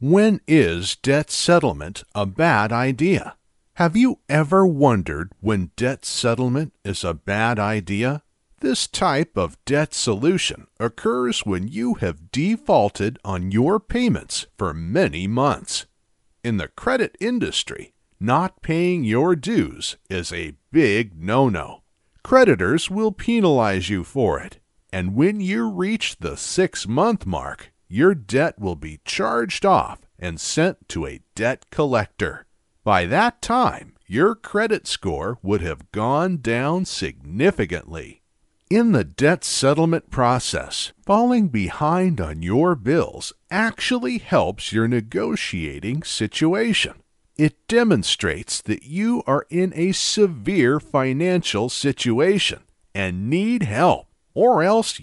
When is debt settlement a bad idea? Have you ever wondered when debt settlement is a bad idea? This type of debt solution occurs when you have defaulted on your payments for many months. In the credit industry, not paying your dues is a big no no. Creditors will penalize you for it, and when you reach the six month mark, your debt will be charged off and sent to a debt collector. By that time, your credit score would have gone down significantly. In the debt settlement process, falling behind on your bills actually helps your negotiating situation. It demonstrates that you are in a severe financial situation and need help, or else